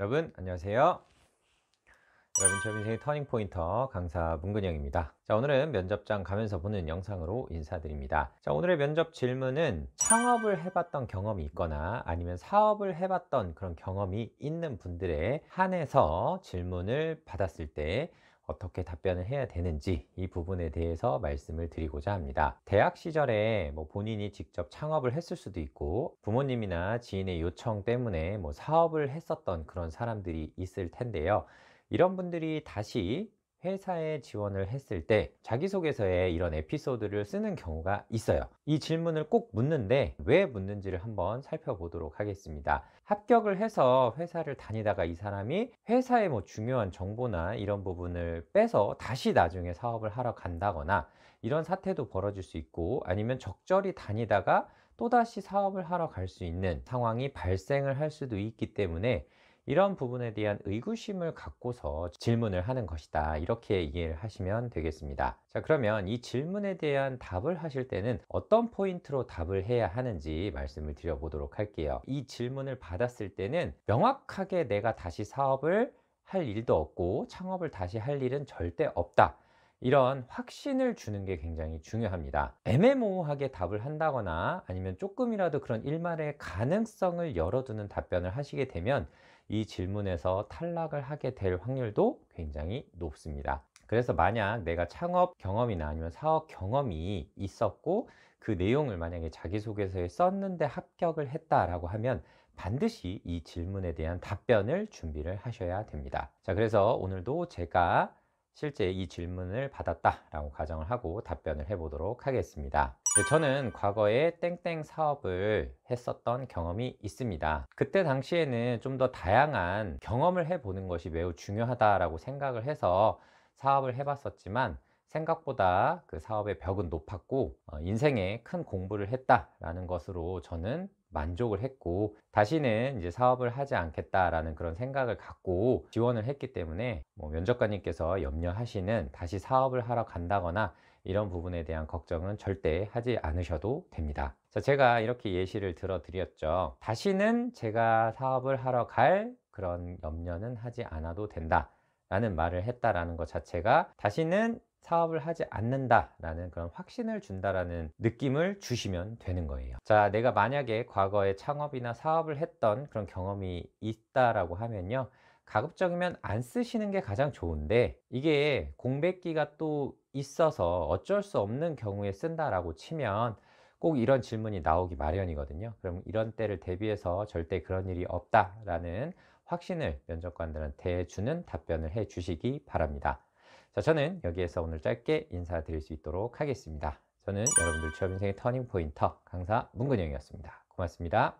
여러분 안녕하세요 여러분 취업 생의 터닝 포인터 강사 문근영입니다. 자, 오늘은 면접장 가면서 보는 영상으로 인사드립니다. 자, 오늘의 면접 질문은 창업을 해봤던 경험이 있거나 아니면 사업을 해봤던 그런 경험이 있는 분들의 한해서 질문을 받았을 때 어떻게 답변을 해야 되는지 이 부분에 대해서 말씀을 드리고자 합니다. 대학 시절에 뭐 본인이 직접 창업을 했을 수도 있고 부모님이나 지인의 요청 때문에 뭐 사업을 했었던 그런 사람들이 있을 텐데요. 이런 분들이 다시 회사에 지원을 했을 때 자기소개서에 이런 에피소드를 쓰는 경우가 있어요 이 질문을 꼭 묻는데 왜 묻는지를 한번 살펴보도록 하겠습니다 합격을 해서 회사를 다니다가 이 사람이 회사의 뭐 중요한 정보나 이런 부분을 빼서 다시 나중에 사업을 하러 간다거나 이런 사태도 벌어질 수 있고 아니면 적절히 다니다가 또다시 사업을 하러 갈 수 있는 상황이 발생을 할 수도 있기 때문에 이런 부분에 대한 의구심을 갖고서 질문을 하는 것이다 이렇게 이해를 하시면 되겠습니다 자 그러면 이 질문에 대한 답을 하실 때는 어떤 포인트로 답을 해야 하는지 말씀을 드려보도록 할게요 이 질문을 받았을 때는 명확하게 내가 다시 사업을 할 일도 없고 창업을 다시 할 일은 절대 없다 이런 확신을 주는 게 굉장히 중요합니다. 애매모호하게 답을 한다거나 아니면 조금이라도 그런 일말의 가능성을 열어두는 답변을 하시게 되면 이 질문에서 탈락을 하게 될 확률도 굉장히 높습니다. 그래서 만약 내가 창업 경험이나 아니면 사업 경험이 있었고 그 내용을 만약에 자기소개서에 썼는데 합격을 했다라고 하면 반드시 이 질문에 대한 답변을 준비를 하셔야 됩니다. 자, 그래서 오늘도 제가 실제 이 질문을 받았다라고 가정을 하고 답변을 해보도록 하겠습니다. 네, 저는 과거에 땡땡 사업을 했었던 경험이 있습니다. 그때 당시에는 좀 더 다양한 경험을 해보는 것이 매우 중요하다라고 생각을 해서 사업을 해봤었지만 생각보다 그 사업의 벽은 높았고 어, 인생에 큰 공부를 했다라는 것으로 저는 만족을 했고 다시는 이제 사업을 하지 않겠다라는 그런 생각을 갖고 지원을 했기 때문에 뭐 면접관님께서 염려하시는 다시 사업을 하러 간다거나 이런 부분에 대한 걱정은 절대 하지 않으셔도 됩니다. 자, 제가 이렇게 예시를 들어 드렸죠. 다시는 제가 사업을 하러 갈 그런 염려는 하지 않아도 된다. 라는 말을 했다라는 것 자체가 다시는 사업을 하지 않는다라는 그런 확신을 준다라는 느낌을 주시면 되는 거예요. 자, 내가 만약에 과거에 창업이나 사업을 했던 그런 경험이 있다라고 하면요. 가급적이면 안 쓰시는 게 가장 좋은데 이게 공백기가 또 있어서 어쩔 수 없는 경우에 쓴다라고 치면 꼭 이런 질문이 나오기 마련이거든요. 그럼 이런 때를 대비해서 절대 그런 일이 없다라는 확신을 면접관들한테 주는 답변을 해 주시기 바랍니다. 자, 저는 여기에서 오늘 짧게 인사드릴 수 있도록 하겠습니다. 저는 여러분들 취업 인생의 터닝 포인터 강사 문근영이었습니다. 고맙습니다.